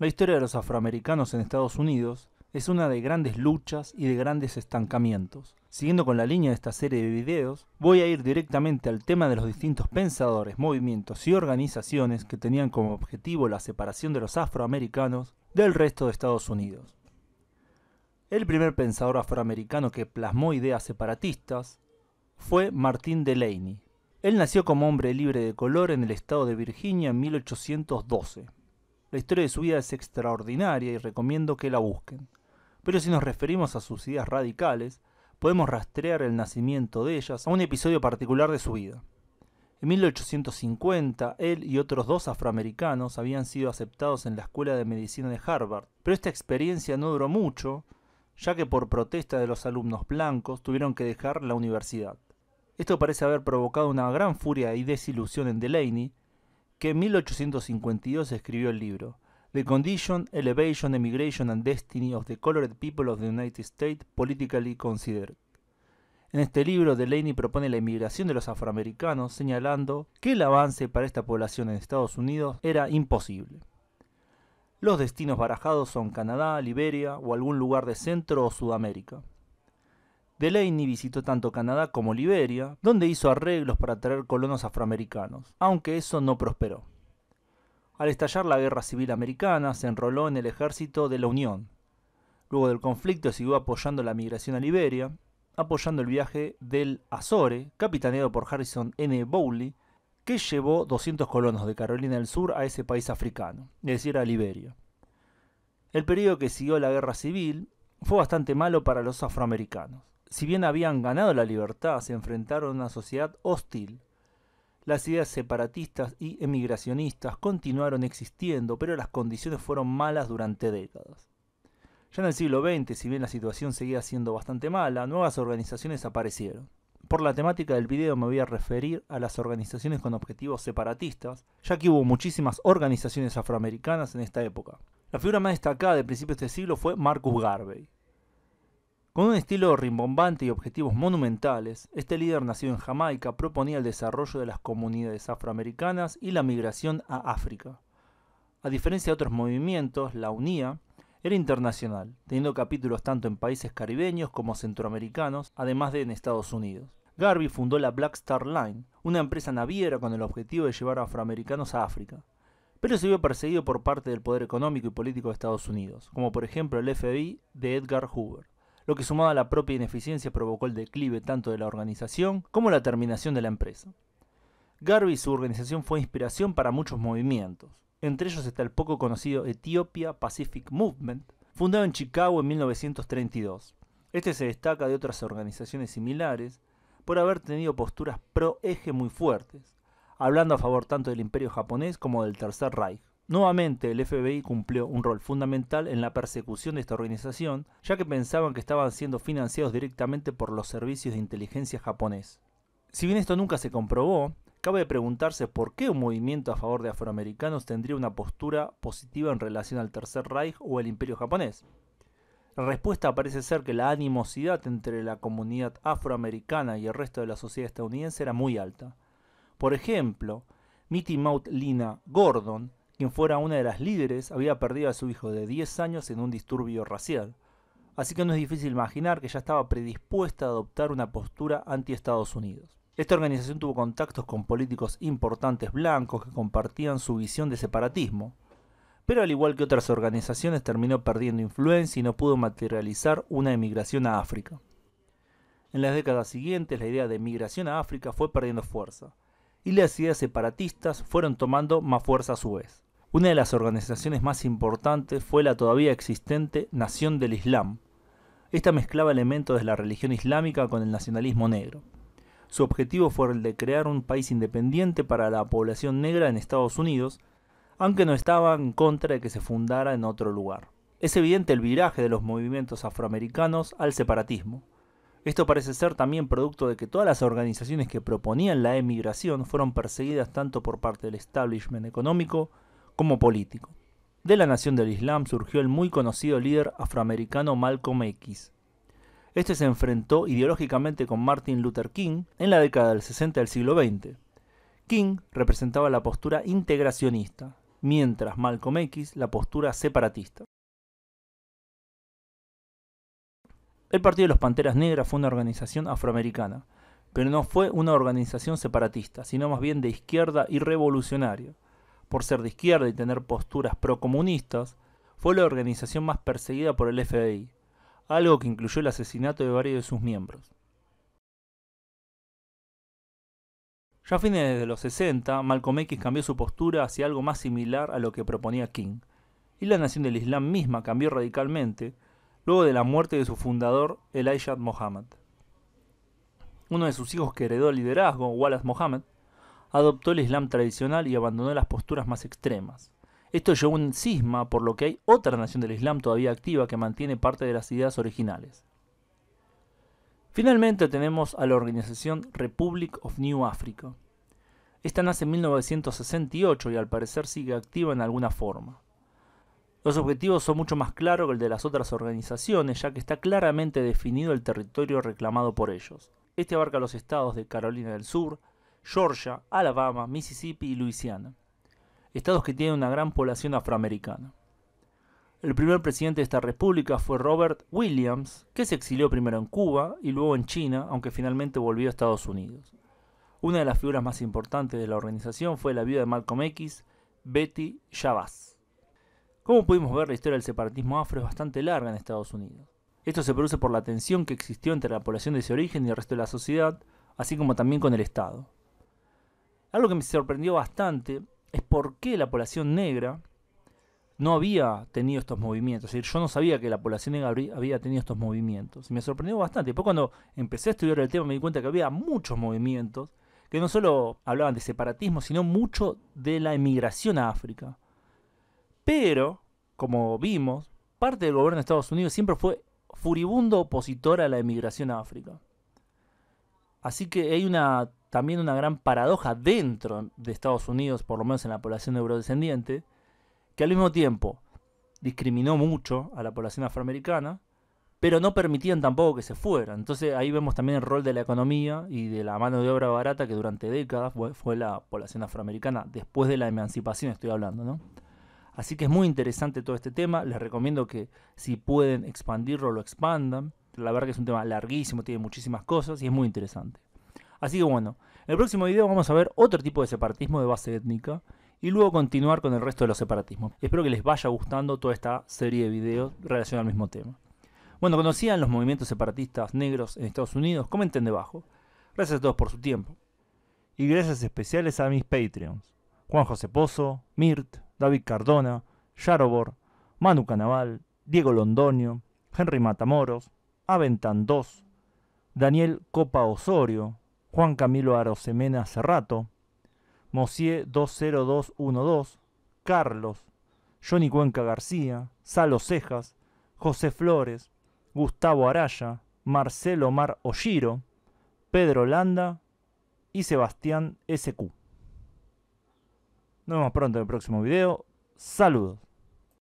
La historia de los afroamericanos en Estados Unidos es una de grandes luchas y de grandes estancamientos. Siguiendo con la línea de esta serie de videos, voy a ir directamente al tema de los distintos pensadores, movimientos y organizaciones que tenían como objetivo la separación de los afroamericanos del resto de Estados Unidos. El primer pensador afroamericano que plasmó ideas separatistas fue Martín Delaney. Él nació como hombre libre de color en el estado de Virginia en 1812 la historia de su vida es extraordinaria y recomiendo que la busquen. Pero si nos referimos a sus ideas radicales, podemos rastrear el nacimiento de ellas a un episodio particular de su vida. En 1850, él y otros dos afroamericanos habían sido aceptados en la Escuela de Medicina de Harvard, pero esta experiencia no duró mucho, ya que por protesta de los alumnos blancos tuvieron que dejar la universidad. Esto parece haber provocado una gran furia y desilusión en Delaney, que en 1852 escribió el libro The Condition, Elevation, Emigration and Destiny of the Colored People of the United States Politically Considered. En este libro, Delaney propone la inmigración de los afroamericanos, señalando que el avance para esta población en Estados Unidos era imposible. Los destinos barajados son Canadá, Liberia o algún lugar de Centro o Sudamérica. Delaney visitó tanto Canadá como Liberia, donde hizo arreglos para atraer colonos afroamericanos, aunque eso no prosperó. Al estallar la Guerra Civil Americana, se enroló en el ejército de la Unión. Luego del conflicto siguió apoyando la migración a Liberia, apoyando el viaje del Azore, capitaneado por Harrison N. Bowley, que llevó 200 colonos de Carolina del Sur a ese país africano, es decir, a Liberia. El periodo que siguió la guerra civil fue bastante malo para los afroamericanos si bien habían ganado la libertad, se enfrentaron a una sociedad hostil. Las ideas separatistas y emigracionistas continuaron existiendo, pero las condiciones fueron malas durante décadas. Ya en el siglo XX, si bien la situación seguía siendo bastante mala, nuevas organizaciones aparecieron. Por la temática del video me voy a referir a las organizaciones con objetivos separatistas, ya que hubo muchísimas organizaciones afroamericanas en esta época. La figura más destacada de principios de este siglo fue Marcus Garvey, con un estilo rimbombante y objetivos monumentales, este líder nacido en Jamaica proponía el desarrollo de las comunidades afroamericanas y la migración a África. A diferencia de otros movimientos, la UNIA era internacional, teniendo capítulos tanto en países caribeños como centroamericanos, además de en Estados Unidos. Garvey fundó la Black Star Line, una empresa naviera con el objetivo de llevar afroamericanos a África pero se vio perseguido por parte del poder económico y político de Estados Unidos, como por ejemplo el FBI de Edgar Hoover lo que sumado a la propia ineficiencia provocó el declive tanto de la organización como la terminación de la empresa. Garvey y su organización fue inspiración para muchos movimientos. Entre ellos está el poco conocido Ethiopia Pacific Movement, fundado en Chicago en 1932. Este se destaca de otras organizaciones similares por haber tenido posturas pro eje muy fuertes, hablando a favor tanto del imperio japonés como del Tercer Reich. Nuevamente, el FBI cumplió un rol fundamental en la persecución de esta organización, ya que pensaban que estaban siendo financiados directamente por los servicios de inteligencia japonés. Si bien esto nunca se comprobó, cabe preguntarse por qué un movimiento a favor de afroamericanos tendría una postura positiva en relación al Tercer Reich o al Imperio japonés. La respuesta parece ser que la animosidad entre la comunidad afroamericana y el resto de la sociedad estadounidense era muy alta. Por ejemplo, Mitty Maud Lina Gordon quien fuera una de las líderes, había perdido a su hijo de 10 años en un disturbio racial. Así que no es difícil imaginar que ya estaba predispuesta a adoptar una postura anti Estados Unidos. Esta organización tuvo contactos con políticos importantes blancos que compartían su visión de separatismo, pero al igual que otras organizaciones terminó perdiendo influencia y no pudo materializar una emigración a África. En las décadas siguientes la idea de emigración a África fue perdiendo fuerza, y las ideas separatistas fueron tomando más fuerza a su vez. Una de las organizaciones más importantes fue la todavía existente Nación del Islam. Esta mezclaba elementos de la religión islámica con el nacionalismo negro. Su objetivo fue el de crear un país independiente para la población negra en Estados Unidos, aunque no estaba en contra de que se fundara en otro lugar. Es evidente el viraje de los movimientos afroamericanos al separatismo. Esto parece ser también producto de que todas las organizaciones que proponían la emigración fueron perseguidas tanto por parte del establishment económico como político, de la Nación del Islam surgió el muy conocido líder afroamericano Malcolm X. Este se enfrentó ideológicamente con Martin Luther King en la década del 60 del siglo XX. King representaba la postura integracionista, mientras Malcolm X la postura separatista. El Partido de los Panteras Negras fue una organización afroamericana, pero no fue una organización separatista, sino más bien de izquierda y revolucionaria, por ser de izquierda y tener posturas procomunistas, fue la organización más perseguida por el FBI, algo que incluyó el asesinato de varios de sus miembros. Ya a fines de los 60, Malcolm X cambió su postura hacia algo más similar a lo que proponía King, y la nación del Islam misma cambió radicalmente luego de la muerte de su fundador, Elijah Mohammed. Uno de sus hijos que heredó el liderazgo, Wallace Mohammed, adoptó el Islam tradicional y abandonó las posturas más extremas. Esto llevó un cisma, por lo que hay otra nación del Islam todavía activa que mantiene parte de las ideas originales. Finalmente tenemos a la organización Republic of New Africa. Esta nace en 1968 y al parecer sigue activa en alguna forma. Los objetivos son mucho más claros que el de las otras organizaciones, ya que está claramente definido el territorio reclamado por ellos. Este abarca los estados de Carolina del Sur, Georgia, Alabama, Mississippi y Luisiana, estados que tienen una gran población afroamericana. El primer presidente de esta república fue Robert Williams, que se exilió primero en Cuba y luego en China, aunque finalmente volvió a Estados Unidos. Una de las figuras más importantes de la organización fue la viuda de Malcolm X, Betty Shabazz. Como pudimos ver, la historia del separatismo afro es bastante larga en Estados Unidos. Esto se produce por la tensión que existió entre la población de ese origen y el resto de la sociedad, así como también con el Estado. Algo que me sorprendió bastante es por qué la población negra no había tenido estos movimientos. Es decir, yo no sabía que la población negra había tenido estos movimientos. Y me sorprendió bastante. Después cuando empecé a estudiar el tema me di cuenta que había muchos movimientos que no solo hablaban de separatismo, sino mucho de la emigración a África. Pero, como vimos, parte del gobierno de Estados Unidos siempre fue furibundo opositor a la emigración a África. Así que hay una también una gran paradoja dentro de Estados Unidos, por lo menos en la población eurodescendiente, que al mismo tiempo discriminó mucho a la población afroamericana, pero no permitían tampoco que se fuera Entonces ahí vemos también el rol de la economía y de la mano de obra barata que durante décadas fue, la población afroamericana, después de la emancipación estoy hablando, ¿no? Así que es muy interesante todo este tema, les recomiendo que si pueden expandirlo, lo expandan. La verdad que es un tema larguísimo, tiene muchísimas cosas y es muy interesante. Así que bueno, en el próximo video vamos a ver otro tipo de separatismo de base étnica y luego continuar con el resto de los separatismos. Espero que les vaya gustando toda esta serie de videos relacionados al mismo tema. Bueno, conocían los movimientos separatistas negros en Estados Unidos, comenten debajo. Gracias a todos por su tiempo. Y gracias especiales a mis Patreons. Juan José Pozo, Mirt, David Cardona, Yarobor, Manu Canaval, Diego Londoño, Henry Matamoros, Aventan 2, Daniel Copa Osorio, Juan Camilo Arosemena Cerrato, Mosier 20212, Carlos, Johnny Cuenca García, Salo Cejas, José Flores, Gustavo Araya, Marcelo Mar Olliro, Pedro Landa y Sebastián SQ. Nos vemos pronto en el próximo video. Saludos.